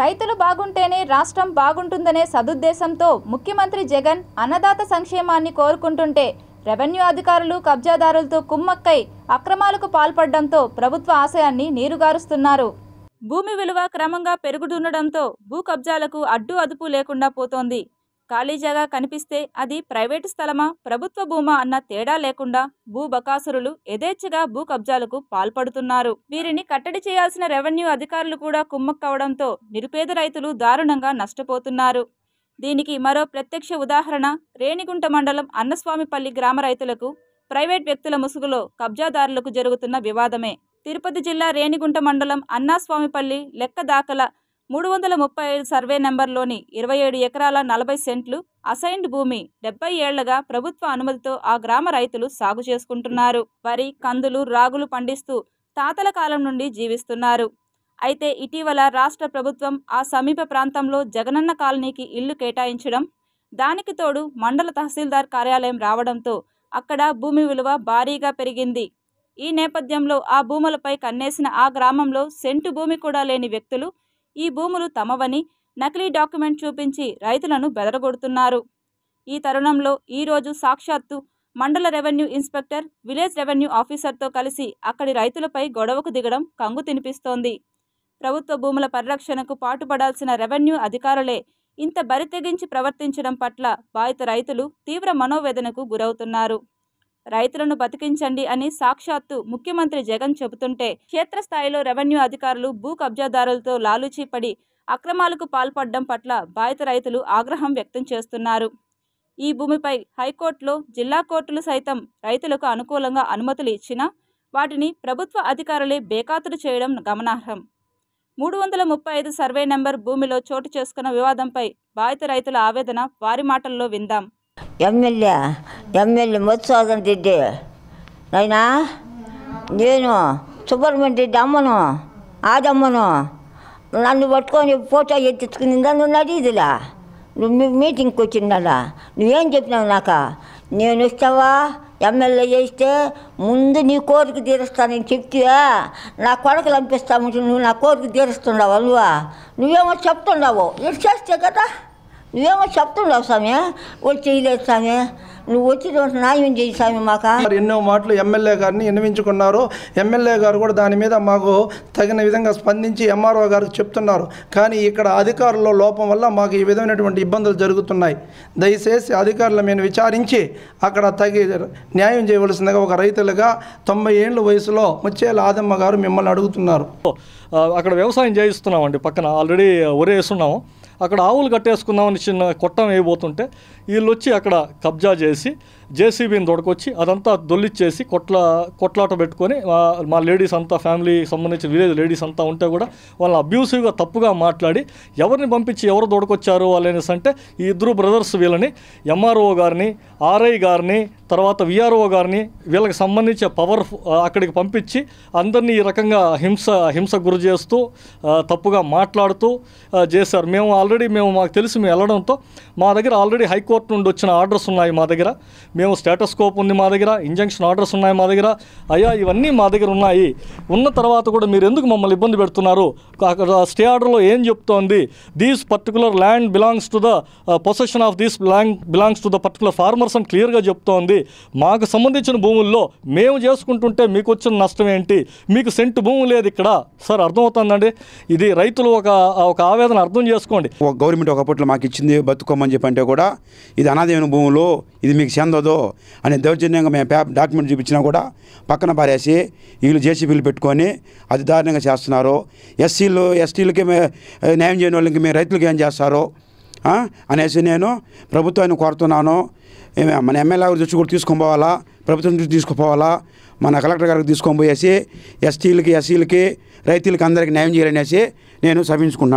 రైతులు బాగుంటేనే రాష్ట్రం బాగుంటుందనే సదుద్దేశంతో ముఖ్యమంత్రి జగన్ అన్నదాత సంక్షేమాన్ని కోరుకుంటుంటే రెవెన్యూ అధికారులు కబ్జాదారులతో కుమ్మక్కై అక్రమాలకు పాల్పడడంతో ప్రభుత్వ ఆశయాన్ని నీరుగారుస్తున్నారు భూమి విలువ క్రమంగా పెరుగుతుండడంతో భూ కబ్జాలకు అడ్డు అదుపు లేకుండా పోతోంది ఖాళీ జాగా కనిపిస్తే అది ప్రైవేటు స్థలమా ప్రభుత్వ భూమా అన్న తేడా లేకుండా భూ బకాసురులు యథేచ్ఛగా భూ కబ్జాలకు పాల్పడుతున్నారు వీరిని కట్టడి చేయాల్సిన రెవెన్యూ అధికారులు కూడా కుమ్మక్కవడంతో నిరుపేద రైతులు దారుణంగా నష్టపోతున్నారు దీనికి మరో ప్రత్యక్ష ఉదాహరణ రేణిగుంట మండలం అన్నస్వామిపల్లి గ్రామ రైతులకు ప్రైవేట్ వ్యక్తుల ముసుగులో కబ్జాదారులకు జరుగుతున్న వివాదమే తిరుపతి జిల్లా రేణిగుంట మండలం అన్నాస్వామిపల్లి లెక్క దాఖల మూడు వందల ముప్పై ఐదు సర్వే నెంబర్లోని ఇరవై ఏడు ఎకరాల నలభై సెంట్లు అసైన్డ్ భూమి డెబ్బై ఏళ్లగా ప్రభుత్వ అనుమతితో ఆ గ్రామ రైతులు సాగు చేసుకుంటున్నారు వరి కందులు రాగులు పండిస్తూ తాతల కాలం నుండి జీవిస్తున్నారు అయితే ఇటీవల రాష్ట్ర ప్రభుత్వం ఆ సమీప ప్రాంతంలో జగనన్న కాలనీకి ఇల్లు కేటాయించడం దానికి తోడు మండల తహసీల్దార్ కార్యాలయం రావడంతో అక్కడ భూమి విలువ భారీగా పెరిగింది ఈ నేపథ్యంలో ఆ భూములపై కన్నేసిన ఆ గ్రామంలో సెంటు భూమి కూడా లేని వ్యక్తులు ఈ భూములు తమవని నకిలీ డాక్యుమెంట్ చూపించి రైతులను బెదరగొడుతున్నారు ఈ తరుణంలో ఈరోజు సాక్షాత్తు mandal revenue inspector village revenue ఆఫీసర్తో కలిసి అక్కడి రైతులపై గొడవకు దిగడం కంగు తినిపిస్తోంది ప్రభుత్వ భూముల పరిరక్షణకు పాటుపడాల్సిన రెవెన్యూ అధికారులే ఇంత బరితెగించి ప్రవర్తించడం పట్ల బాధిత రైతులు తీవ్ర మనోవేదనకు గురవుతున్నారు రైతులను బతికించండి అని సాక్షాత్తు ముఖ్యమంత్రి జగన్ చెబుతుంటే క్షేత్రస్థాయిలో రెవెన్యూ అధికారులు భూ కబ్జాదారులతో లాలూచీ పడి అక్రమాలకు పాల్పడడం పట్ల బాధిత రైతులు ఆగ్రహం వ్యక్తం చేస్తున్నారు ఈ భూమిపై హైకోర్టులో జిల్లా కోర్టులు సైతం రైతులకు అనుకూలంగా అనుమతులు ఇచ్చినా వాటిని ప్రభుత్వ అధికారులే బేఖాతులు చేయడం గమనార్హం మూడు వందల ముప్పై ఐదు సర్వే నెంబర్ భూమిలో చోటు చేసుకున్న వివాదంపై బాధిత రైతుల ఆవేదన వారి మాటల్లో విందాం ఎమ్మెల్యే ఎమ్మెల్యే మధుసూదన్ రెడ్డి నైనా నేను సుబ్రహ్మణ్య రెడ్డి అమ్మను ఆదమ్మను నన్ను పట్టుకొని ఫోటో ఎత్తించుకునిందా నువ్వు ఇదిలా నువ్వు మీటింగ్కి వచ్చిందా నువ్వేం చెప్పినావు నాక నేను వస్తావా ఎమ్మెల్యే చేస్తే ముందు నీ కోరిక తీరుస్తానని చెప్తే నా కొడుకు లంపిస్తామంటే నువ్వు నా కోరిక తీరుస్తున్నావా నువ్వా నువ్వేమో చెప్తున్నావు ఇది చేస్తే కదా నువ్వేమో చెప్తుండవు స్వామి వచ్చి ఇదే స్వామి నువ్వు వచ్చి న్యాయం చేయి స్వామి మాకు ఎన్నో మాటలు ఎమ్మెల్యే గారిని విన్నవించుకున్నారు ఎమ్మెల్యే గారు కూడా దాని మీద మాకు తగిన విధంగా స్పందించి ఎంఆర్ఓ గారికి చెప్తున్నారు కానీ ఇక్కడ అధికారుల లోపం వల్ల మాకు ఈ విధమైనటువంటి ఇబ్బందులు జరుగుతున్నాయి దయచేసి అధికారులు మేము విచారించి అక్కడ తగి న్యాయం చేయవలసిందిగా ఒక రైతులుగా తొంభై ఏళ్ళ వయసులో ముచ్చేళ్ళ ఆదమ్మ గారు మిమ్మల్ని అడుగుతున్నారు అక్కడ వ్యవసాయం చేయిస్తున్నామండి పక్కన ఆల్రెడీ ఒరే అక్కడ ఆవులు కట్టేసుకుందామని చిన్న కొట్టం వేయబోతుంటే వీళ్ళు వచ్చి అక్కడ కబ్జా చేసి జేసీబీని దొడకొచ్చి అదంతా దొల్లిచ్చేసి కొట్ల కొట్లాట పెట్టుకొని మా లేడీస్ అంతా ఫ్యామిలీ సంబంధించిన విలేజ్ లేడీస్ అంతా ఉంటే కూడా వాళ్ళని అబ్యూసివ్గా తప్పుగా మాట్లాడి ఎవరిని పంపించి ఎవరు దొడకొచ్చారు వాళ్ళు అంటే ఈ ఇద్దరు బ్రదర్స్ వీళ్ళని ఎంఆర్ఓ గారిని ఆర్ఐ గారిని తర్వాత విఆర్ఓ గారిని వీళ్ళకి సంబంధించిన పవర్ అక్కడికి పంపించి అందరినీ ఈ రకంగా హింస హింస గురి చేస్తూ తప్పుగా మాట్లాడుతూ చేశారు మేము ఆల్రెడీ మేము మాకు తెలిసి మేము వెళ్ళడంతో మా దగ్గర ఆల్రెడీ హైకోర్టు నుండి వచ్చిన ఆర్డర్స్ ఉన్నాయి మా దగ్గర మేము స్టేటస్ కోప్ ఉంది మా దగ్గర ఇంజంక్షన్ ఆర్డర్స్ ఉన్నాయి మా దగ్గర అయ్యా ఇవన్నీ మా దగ్గర ఉన్నాయి ఉన్న తర్వాత కూడా మీరు ఎందుకు మమ్మల్ని ఇబ్బంది పెడుతున్నారు అక్కడ స్టే ఆర్డర్లో ఏం చెప్తోంది these particular land belongs to the possession of these land belongs to the particular farmers అని క్లియర్గా చెప్తోంది మాకు సంబంధించిన భూముల్లో మేము చేసుకుంటుంటే మీకు వచ్చిన నష్టం ఏంటి మీకు సెంటు భూమి లేదు ఇక్కడ సార్ అర్థమవుతుందండి ఇది రైతులు ఒక ఒక ఆవేదన అర్థం చేసుకోండి ఒక గవర్నమెంట్ ఒకప్పట్లో మాకు ఇచ్చింది బతుకోమని చెప్పి అంటే కూడా ఇది అనాథమైన భూములు ఇది మీకు చెందదు అనే దౌర్జన్యంగా మేము పేపర్ డాక్యుమెంట్ చూపించినా కూడా పక్కన పారేసి వీళ్ళు జేసీబీలు పెట్టుకొని అది దారుణంగా చేస్తున్నారు ఎస్సీలు ఎస్టీలకి న్యాయం చేయని వాళ్ళకి మేము రైతులకి ఏం చేస్తారో అనేసి నేను ప్రభుత్వాన్ని కోరుతున్నాను మన ఎమ్మెల్యే గారి దృష్టి కూడా తీసుకొని పోవాలా ప్రభుత్వం దృష్టి తీసుకుపోవాలా మన కలెక్టర్ గారికి తీసుకొని పోయేసి ఎస్టీలకి ఎస్సీలకి రైతులకి అందరికీ న్యాయం చేయాలనేసి నేను సభించుకున్నాను